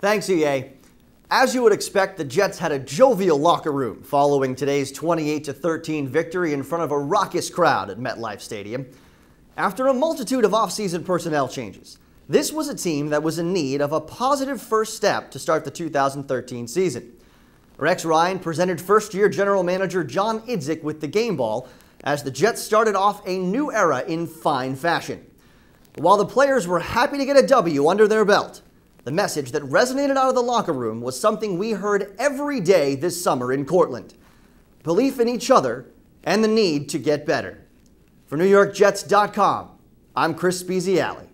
Thanks, EA. As you would expect, the Jets had a jovial locker room following today's 28 13 victory in front of a raucous crowd at MetLife Stadium. After a multitude of offseason personnel changes, this was a team that was in need of a positive first step to start the 2013 season. Rex Ryan presented first year general manager John Idzik with the game ball as the Jets started off a new era in fine fashion. While the players were happy to get a W under their belt, the message that resonated out of the locker room was something we heard every day this summer in Cortland belief in each other and the need to get better. For NewYorkJets.com, I'm Chris Speziale.